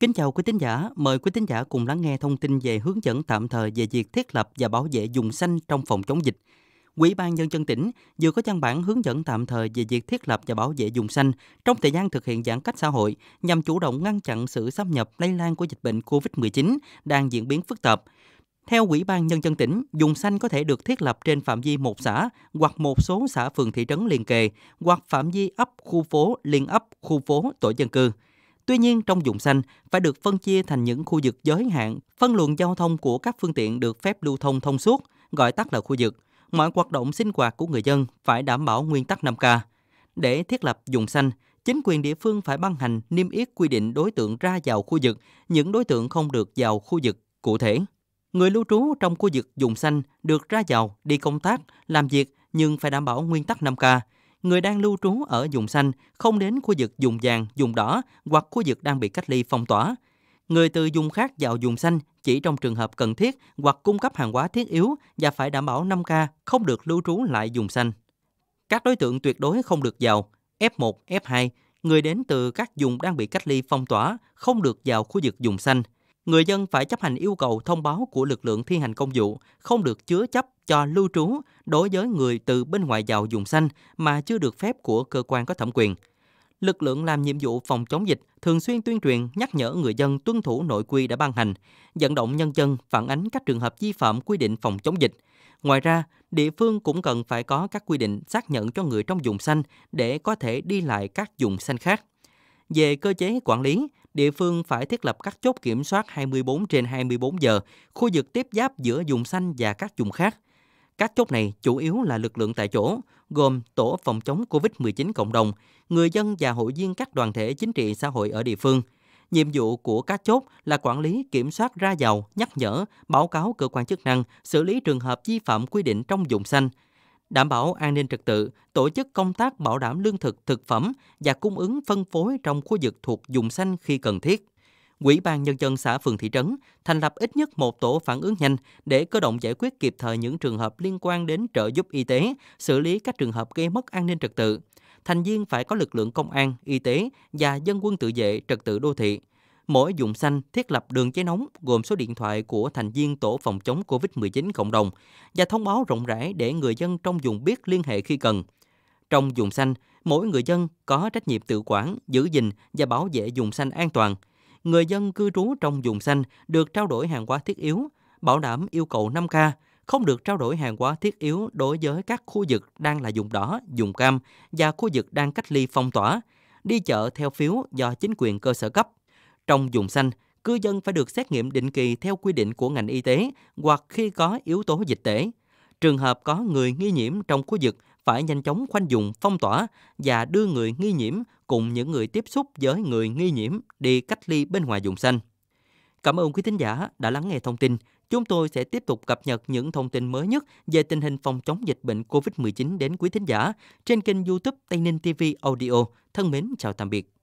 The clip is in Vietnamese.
Kính chào quý tín giả, mời quý tín giả cùng lắng nghe thông tin về hướng dẫn tạm thời về việc thiết lập và bảo vệ vùng xanh trong phòng chống dịch. Quỹ ban nhân dân tỉnh vừa có văn bản hướng dẫn tạm thời về việc thiết lập và bảo vệ vùng xanh trong thời gian thực hiện giãn cách xã hội nhằm chủ động ngăn chặn sự xâm nhập lây lan của dịch bệnh COVID-19 đang diễn biến phức tạp. Theo quỹ ban Nhân dân tỉnh, vùng xanh có thể được thiết lập trên phạm vi một xã hoặc một số xã phường thị trấn liền kề hoặc phạm vi ấp khu phố, liên ấp khu phố, tổ dân cư – Tuy nhiên, trong vùng xanh phải được phân chia thành những khu vực giới hạn, phân luồng giao thông của các phương tiện được phép lưu thông thông suốt, gọi tắt là khu vực. Mọi hoạt động sinh hoạt của người dân phải đảm bảo nguyên tắc 5K. Để thiết lập vùng xanh, chính quyền địa phương phải ban hành niêm yết quy định đối tượng ra vào khu vực, những đối tượng không được vào khu vực cụ thể. Người lưu trú trong khu vực vùng xanh được ra vào, đi công tác, làm việc nhưng phải đảm bảo nguyên tắc 5K, người đang lưu trú ở vùng xanh không đến khu vực vùng vàng, vùng đỏ hoặc khu vực đang bị cách ly phong tỏa. Người từ vùng khác vào vùng xanh chỉ trong trường hợp cần thiết hoặc cung cấp hàng hóa thiết yếu và phải đảm bảo 5K không được lưu trú lại vùng xanh. Các đối tượng tuyệt đối không được vào F1, F2, người đến từ các vùng đang bị cách ly phong tỏa không được vào khu vực vùng xanh. Người dân phải chấp hành yêu cầu thông báo của lực lượng thi hành công vụ, không được chứa chấp cho lưu trú đối với người từ bên ngoài vào dùng xanh mà chưa được phép của cơ quan có thẩm quyền. Lực lượng làm nhiệm vụ phòng chống dịch thường xuyên tuyên truyền nhắc nhở người dân tuân thủ nội quy đã ban hành, vận động nhân dân phản ánh các trường hợp vi phạm quy định phòng chống dịch. Ngoài ra, địa phương cũng cần phải có các quy định xác nhận cho người trong vùng xanh để có thể đi lại các vùng xanh khác. Về cơ chế quản lý, địa phương phải thiết lập các chốt kiểm soát 24 trên 24 giờ, khu vực tiếp giáp giữa vùng xanh và các vùng khác, các chốt này chủ yếu là lực lượng tại chỗ, gồm tổ phòng chống COVID-19 cộng đồng, người dân và hội viên các đoàn thể chính trị xã hội ở địa phương. Nhiệm vụ của các chốt là quản lý, kiểm soát ra vào, nhắc nhở, báo cáo cơ quan chức năng, xử lý trường hợp vi phạm quy định trong vùng xanh, đảm bảo an ninh trật tự, tổ chức công tác bảo đảm lương thực, thực phẩm và cung ứng phân phối trong khu vực thuộc vùng xanh khi cần thiết. Quỹ ban Nhân dân xã phường thị trấn thành lập ít nhất một tổ phản ứng nhanh để cơ động giải quyết kịp thời những trường hợp liên quan đến trợ giúp y tế, xử lý các trường hợp gây mất an ninh trật tự. Thành viên phải có lực lượng công an, y tế và dân quân tự vệ trật tự đô thị. Mỗi vùng xanh thiết lập đường dây nóng gồm số điện thoại của thành viên tổ phòng chống COVID-19 cộng đồng và thông báo rộng rãi để người dân trong vùng biết liên hệ khi cần. Trong dùng xanh, mỗi người dân có trách nhiệm tự quản, giữ gìn và bảo vệ dùng xanh an toàn – người dân cư trú trong vùng xanh được trao đổi hàng hóa thiết yếu, bảo đảm yêu cầu 5K, không được trao đổi hàng hóa thiết yếu đối với các khu vực đang là vùng đỏ, vùng cam và khu vực đang cách ly phong tỏa, đi chợ theo phiếu do chính quyền cơ sở cấp. Trong vùng xanh, cư dân phải được xét nghiệm định kỳ theo quy định của ngành y tế hoặc khi có yếu tố dịch tễ. Trường hợp có người nghi nhiễm trong khu vực phải nhanh chóng khoanh vùng phong tỏa và đưa người nghi nhiễm cùng những người tiếp xúc với người nghi nhiễm đi cách ly bên ngoài vùng xanh. Cảm ơn quý thính giả đã lắng nghe thông tin. Chúng tôi sẽ tiếp tục cập nhật những thông tin mới nhất về tình hình phòng chống dịch bệnh COVID-19 đến quý thính giả trên kênh YouTube Tây Ninh TV Audio. Thân mến chào tạm biệt.